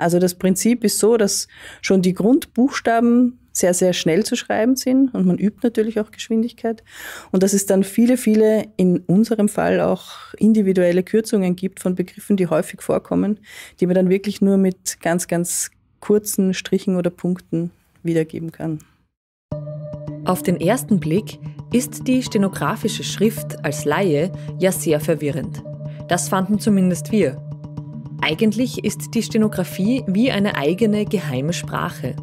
Also das Prinzip ist so, dass schon die Grundbuchstaben sehr, sehr schnell zu schreiben sind und man übt natürlich auch Geschwindigkeit und dass es dann viele, viele in unserem Fall auch individuelle Kürzungen gibt von Begriffen, die häufig vorkommen, die man dann wirklich nur mit ganz, ganz kurzen Strichen oder Punkten wiedergeben kann. Auf den ersten Blick ist die stenografische Schrift als Laie ja sehr verwirrend. Das fanden zumindest wir eigentlich ist die Stenografie wie eine eigene geheime Sprache.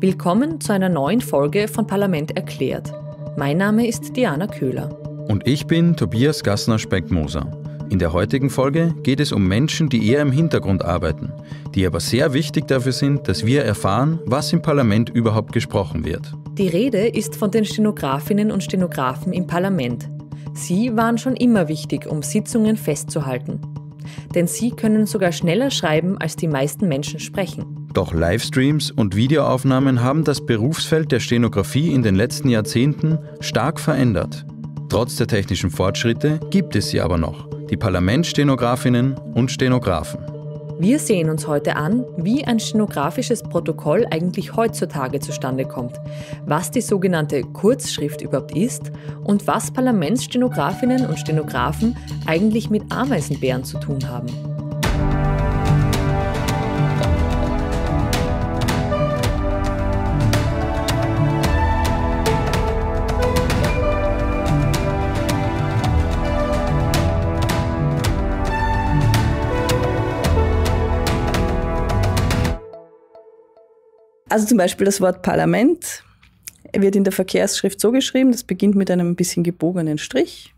Willkommen zu einer neuen Folge von Parlament erklärt. Mein Name ist Diana Köhler. Und ich bin Tobias Gassner-Speckmoser. In der heutigen Folge geht es um Menschen, die eher im Hintergrund arbeiten, die aber sehr wichtig dafür sind, dass wir erfahren, was im Parlament überhaupt gesprochen wird. Die Rede ist von den Stenografinnen und Stenografen im Parlament. Sie waren schon immer wichtig, um Sitzungen festzuhalten denn sie können sogar schneller schreiben, als die meisten Menschen sprechen. Doch Livestreams und Videoaufnahmen haben das Berufsfeld der Stenografie in den letzten Jahrzehnten stark verändert. Trotz der technischen Fortschritte gibt es sie aber noch, die Parlamentsstenografinnen und Stenografen. Wir sehen uns heute an, wie ein stenografisches Protokoll eigentlich heutzutage zustande kommt, was die sogenannte Kurzschrift überhaupt ist und was Parlamentsstenografinnen und Stenografen eigentlich mit Ameisenbären zu tun haben. Also zum Beispiel das Wort Parlament wird in der Verkehrsschrift so geschrieben, das beginnt mit einem bisschen gebogenen Strich,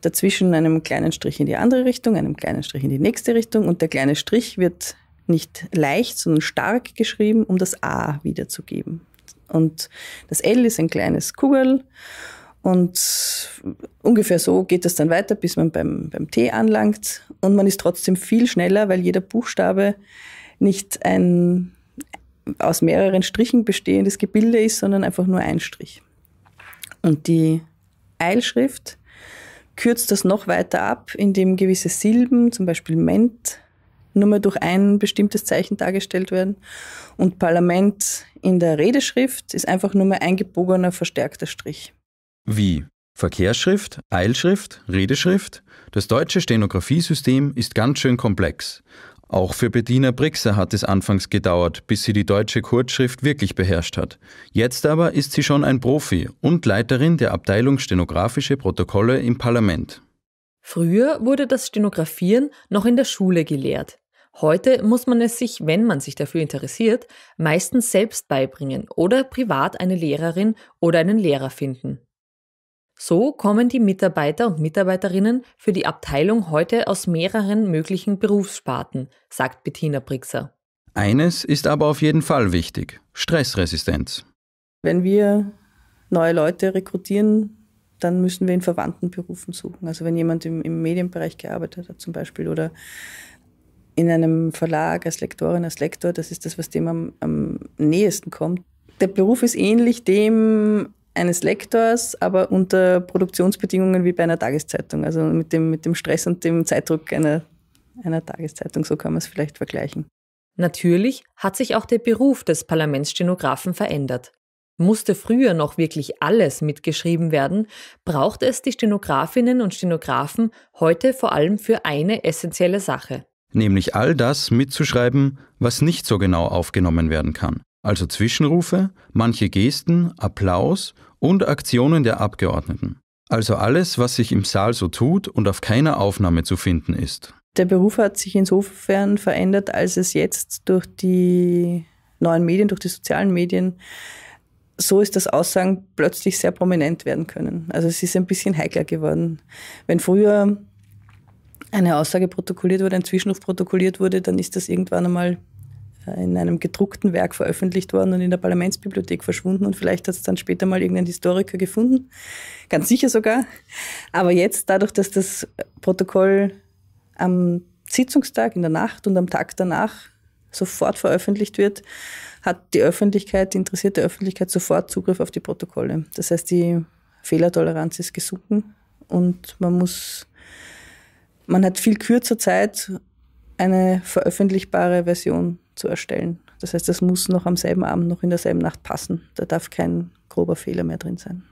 dazwischen einem kleinen Strich in die andere Richtung, einem kleinen Strich in die nächste Richtung und der kleine Strich wird nicht leicht, sondern stark geschrieben, um das A wiederzugeben. Und das L ist ein kleines Kugel und ungefähr so geht es dann weiter, bis man beim, beim T anlangt. Und man ist trotzdem viel schneller, weil jeder Buchstabe nicht ein aus mehreren Strichen bestehendes Gebilde ist, sondern einfach nur ein Strich. Und die Eilschrift kürzt das noch weiter ab, indem gewisse Silben, zum Beispiel Ment, nur mehr durch ein bestimmtes Zeichen dargestellt werden. Und Parlament in der Redeschrift ist einfach nur mehr eingebogener, verstärkter Strich. Wie? Verkehrsschrift, Eilschrift, Redeschrift? Das deutsche Stenografiesystem ist ganz schön komplex. Auch für Bettina Brixer hat es anfangs gedauert, bis sie die deutsche Kurzschrift wirklich beherrscht hat. Jetzt aber ist sie schon ein Profi und Leiterin der Abteilung Stenografische Protokolle im Parlament. Früher wurde das Stenografieren noch in der Schule gelehrt. Heute muss man es sich, wenn man sich dafür interessiert, meistens selbst beibringen oder privat eine Lehrerin oder einen Lehrer finden. So kommen die Mitarbeiter und Mitarbeiterinnen für die Abteilung heute aus mehreren möglichen Berufssparten, sagt Bettina Brixer. Eines ist aber auf jeden Fall wichtig, Stressresistenz. Wenn wir neue Leute rekrutieren, dann müssen wir in verwandten Berufen suchen. Also wenn jemand im, im Medienbereich gearbeitet hat zum Beispiel oder in einem Verlag als Lektorin, als Lektor, das ist das, was dem am, am nähesten kommt. Der Beruf ist ähnlich dem eines Lektors, aber unter Produktionsbedingungen wie bei einer Tageszeitung. Also mit dem, mit dem Stress und dem Zeitdruck einer, einer Tageszeitung, so kann man es vielleicht vergleichen. Natürlich hat sich auch der Beruf des Parlamentsstenografen verändert. Musste früher noch wirklich alles mitgeschrieben werden, braucht es die Stenografinnen und Stenografen heute vor allem für eine essentielle Sache. Nämlich all das mitzuschreiben, was nicht so genau aufgenommen werden kann also Zwischenrufe, manche Gesten, Applaus und Aktionen der Abgeordneten. Also alles, was sich im Saal so tut und auf keiner Aufnahme zu finden ist. Der Beruf hat sich insofern verändert, als es jetzt durch die neuen Medien, durch die sozialen Medien so ist, dass Aussagen plötzlich sehr prominent werden können. Also es ist ein bisschen heikler geworden. Wenn früher eine Aussage protokolliert wurde, ein Zwischenruf protokolliert wurde, dann ist das irgendwann einmal in einem gedruckten Werk veröffentlicht worden und in der Parlamentsbibliothek verschwunden und vielleicht hat es dann später mal irgendein Historiker gefunden, ganz sicher sogar. Aber jetzt, dadurch, dass das Protokoll am Sitzungstag in der Nacht und am Tag danach sofort veröffentlicht wird, hat die Öffentlichkeit, die interessierte Öffentlichkeit sofort Zugriff auf die Protokolle. Das heißt, die Fehlertoleranz ist gesunken und man muss, man hat viel kürzer Zeit, eine veröffentlichbare Version zu erstellen. Das heißt, das muss noch am selben Abend, noch in derselben Nacht passen. Da darf kein grober Fehler mehr drin sein.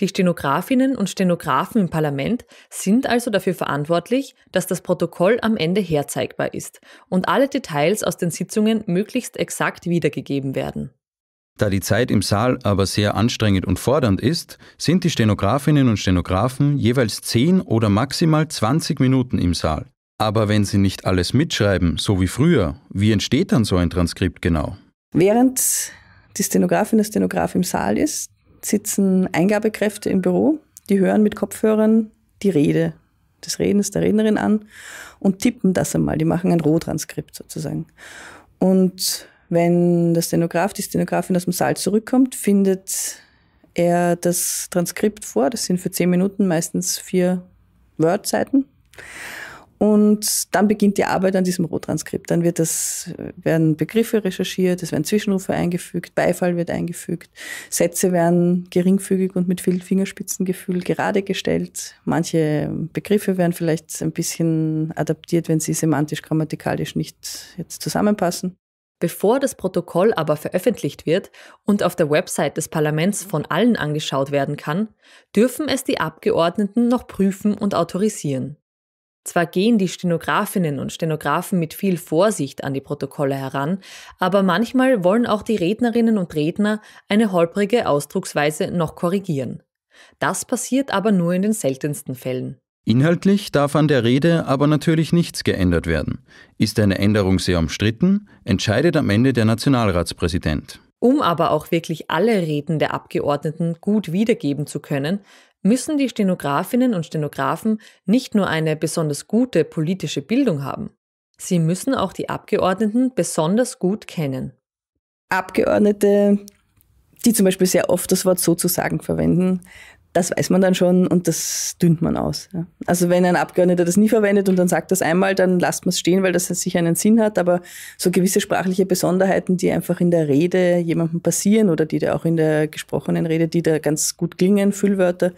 Die Stenografinnen und Stenografen im Parlament sind also dafür verantwortlich, dass das Protokoll am Ende herzeigbar ist und alle Details aus den Sitzungen möglichst exakt wiedergegeben werden. Da die Zeit im Saal aber sehr anstrengend und fordernd ist, sind die Stenografinnen und Stenografen jeweils 10 oder maximal 20 Minuten im Saal. Aber wenn Sie nicht alles mitschreiben, so wie früher, wie entsteht dann so ein Transkript genau? Während die Stenografin, der Stenograf im Saal ist, sitzen Eingabekräfte im Büro, die hören mit Kopfhörern die Rede des Redens, der Rednerin an und tippen das einmal. Die machen ein Rohtranskript sozusagen. Und wenn der Stenograf, die Stenografin aus dem Saal zurückkommt, findet er das Transkript vor. Das sind für zehn Minuten meistens vier Wordseiten. seiten und dann beginnt die Arbeit an diesem Rohtranskript. Dann wird das, werden Begriffe recherchiert, es werden Zwischenrufe eingefügt, Beifall wird eingefügt, Sätze werden geringfügig und mit viel Fingerspitzengefühl gerade gestellt. Manche Begriffe werden vielleicht ein bisschen adaptiert, wenn sie semantisch-grammatikalisch nicht jetzt zusammenpassen. Bevor das Protokoll aber veröffentlicht wird und auf der Website des Parlaments von allen angeschaut werden kann, dürfen es die Abgeordneten noch prüfen und autorisieren. Zwar gehen die Stenografinnen und Stenografen mit viel Vorsicht an die Protokolle heran, aber manchmal wollen auch die Rednerinnen und Redner eine holprige Ausdrucksweise noch korrigieren. Das passiert aber nur in den seltensten Fällen. Inhaltlich darf an der Rede aber natürlich nichts geändert werden. Ist eine Änderung sehr umstritten, entscheidet am Ende der Nationalratspräsident. Um aber auch wirklich alle Reden der Abgeordneten gut wiedergeben zu können, müssen die Stenografinnen und Stenografen nicht nur eine besonders gute politische Bildung haben, sie müssen auch die Abgeordneten besonders gut kennen. Abgeordnete, die zum Beispiel sehr oft das Wort sozusagen verwenden, das weiß man dann schon und das dünnt man aus. Ja. Also wenn ein Abgeordneter das nie verwendet und dann sagt das einmal, dann lasst man es stehen, weil das sicher einen Sinn hat. Aber so gewisse sprachliche Besonderheiten, die einfach in der Rede jemandem passieren oder die da auch in der gesprochenen Rede, die da ganz gut klingen, Füllwörter,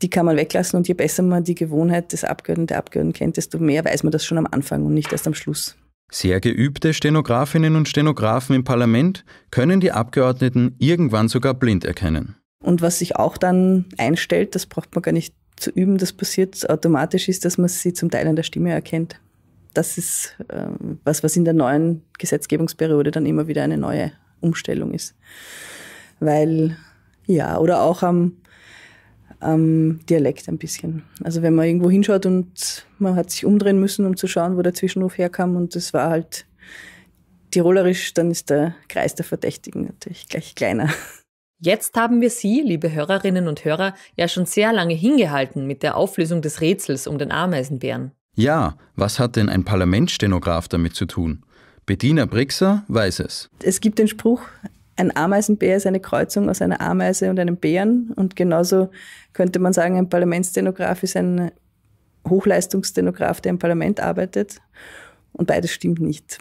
die kann man weglassen. Und je besser man die Gewohnheit des Abgeordneten, der Abgeordneten kennt, desto mehr weiß man das schon am Anfang und nicht erst am Schluss. Sehr geübte Stenografinnen und Stenografen im Parlament können die Abgeordneten irgendwann sogar blind erkennen. Und was sich auch dann einstellt, das braucht man gar nicht zu üben, das passiert automatisch, ist, dass man sie zum Teil an der Stimme erkennt. Das ist äh, was, was in der neuen Gesetzgebungsperiode dann immer wieder eine neue Umstellung ist. Weil, ja, oder auch am, am Dialekt ein bisschen. Also wenn man irgendwo hinschaut und man hat sich umdrehen müssen, um zu schauen, wo der Zwischenruf herkam und es war halt tirolerisch, dann ist der Kreis der Verdächtigen natürlich gleich kleiner. Jetzt haben wir Sie, liebe Hörerinnen und Hörer, ja schon sehr lange hingehalten mit der Auflösung des Rätsels um den Ameisenbären. Ja, was hat denn ein Parlamentsstenograf damit zu tun? Bediener Brixer weiß es. Es gibt den Spruch, ein Ameisenbär ist eine Kreuzung aus einer Ameise und einem Bären. Und genauso könnte man sagen, ein Parlamentsstenograf ist ein Hochleistungsstenograf, der im Parlament arbeitet. Und beides stimmt nicht.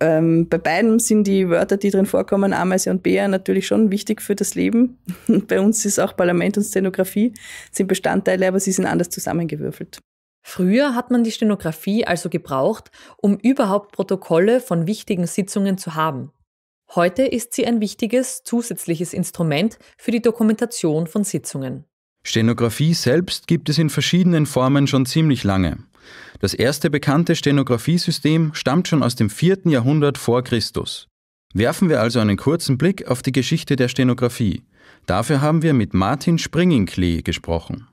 Ähm, bei beiden sind die Wörter, die drin vorkommen, Ameise und Bär, natürlich schon wichtig für das Leben. bei uns ist auch Parlament und Stenografie sind Bestandteile, aber sie sind anders zusammengewürfelt. Früher hat man die Stenografie also gebraucht, um überhaupt Protokolle von wichtigen Sitzungen zu haben. Heute ist sie ein wichtiges zusätzliches Instrument für die Dokumentation von Sitzungen. Stenografie selbst gibt es in verschiedenen Formen schon ziemlich lange. Das erste bekannte Stenografiesystem stammt schon aus dem 4. Jahrhundert vor Christus. Werfen wir also einen kurzen Blick auf die Geschichte der Stenografie. Dafür haben wir mit Martin Springenklee gesprochen.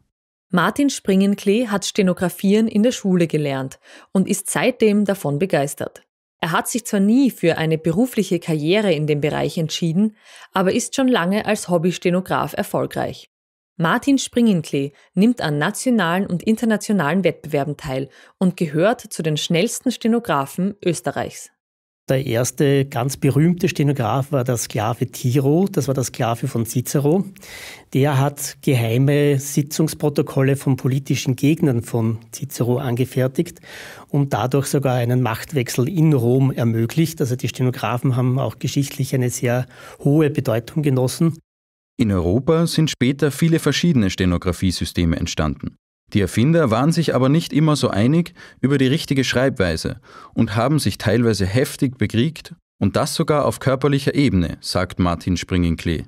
Martin Springenklee hat Stenografieren in der Schule gelernt und ist seitdem davon begeistert. Er hat sich zwar nie für eine berufliche Karriere in dem Bereich entschieden, aber ist schon lange als Hobbystenograf erfolgreich. Martin Springenklee nimmt an nationalen und internationalen Wettbewerben teil und gehört zu den schnellsten Stenografen Österreichs. Der erste ganz berühmte Stenograf war der Sklave Tiro, das war der Sklave von Cicero. Der hat geheime Sitzungsprotokolle von politischen Gegnern von Cicero angefertigt und dadurch sogar einen Machtwechsel in Rom ermöglicht. Also die Stenografen haben auch geschichtlich eine sehr hohe Bedeutung genossen. In Europa sind später viele verschiedene Stenografiesysteme entstanden. Die Erfinder waren sich aber nicht immer so einig über die richtige Schreibweise und haben sich teilweise heftig bekriegt und das sogar auf körperlicher Ebene, sagt Martin Springing-Klee.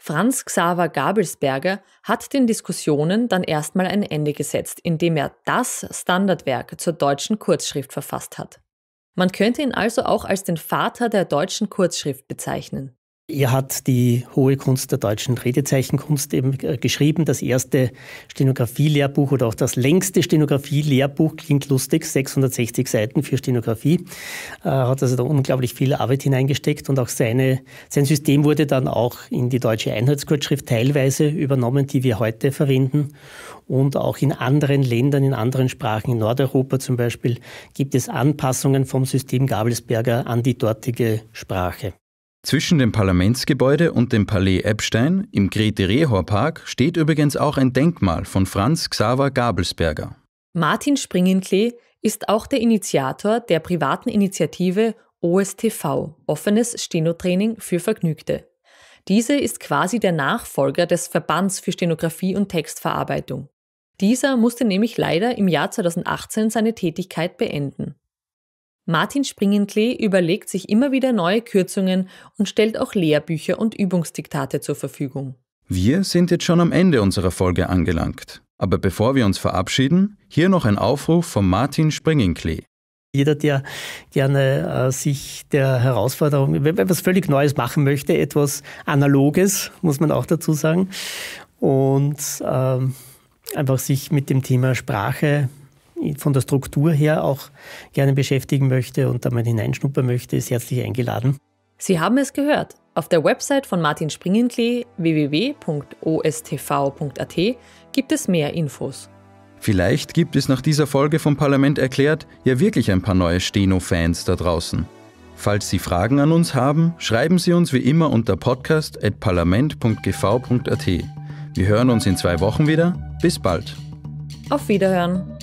Franz Xaver Gabelsberger hat den Diskussionen dann erstmal ein Ende gesetzt, indem er das Standardwerk zur deutschen Kurzschrift verfasst hat. Man könnte ihn also auch als den Vater der deutschen Kurzschrift bezeichnen. Er hat die hohe Kunst der deutschen Redezeichenkunst eben äh, geschrieben. Das erste Stenografie-Lehrbuch oder auch das längste Stenografie-Lehrbuch, klingt lustig, 660 Seiten für Stenografie. Er äh, hat also da unglaublich viel Arbeit hineingesteckt und auch seine, sein System wurde dann auch in die deutsche Einheitskurzschrift teilweise übernommen, die wir heute verwenden. Und auch in anderen Ländern, in anderen Sprachen, in Nordeuropa zum Beispiel, gibt es Anpassungen vom System Gabelsberger an die dortige Sprache. Zwischen dem Parlamentsgebäude und dem Palais Epstein im Grete-Rehor-Park steht übrigens auch ein Denkmal von Franz Xaver Gabelsberger. Martin Springenklee ist auch der Initiator der privaten Initiative OSTV, offenes Stenotraining für Vergnügte. Diese ist quasi der Nachfolger des Verbands für Stenografie und Textverarbeitung. Dieser musste nämlich leider im Jahr 2018 seine Tätigkeit beenden. Martin Springenklee überlegt sich immer wieder neue Kürzungen und stellt auch Lehrbücher und Übungsdiktate zur Verfügung. Wir sind jetzt schon am Ende unserer Folge angelangt. Aber bevor wir uns verabschieden, hier noch ein Aufruf von Martin Springenklee. Jeder, der gerne äh, sich der Herausforderung, wenn man etwas völlig Neues machen möchte, etwas Analoges, muss man auch dazu sagen, und ähm, einfach sich mit dem Thema Sprache von der Struktur her auch gerne beschäftigen möchte und da mal hineinschnuppern möchte, ist herzlich eingeladen. Sie haben es gehört. Auf der Website von Martin Springenklee www.ostv.at gibt es mehr Infos. Vielleicht gibt es nach dieser Folge vom Parlament erklärt ja wirklich ein paar neue Steno-Fans da draußen. Falls Sie Fragen an uns haben, schreiben Sie uns wie immer unter podcast.parlament.gv.at. Wir hören uns in zwei Wochen wieder. Bis bald. Auf Wiederhören.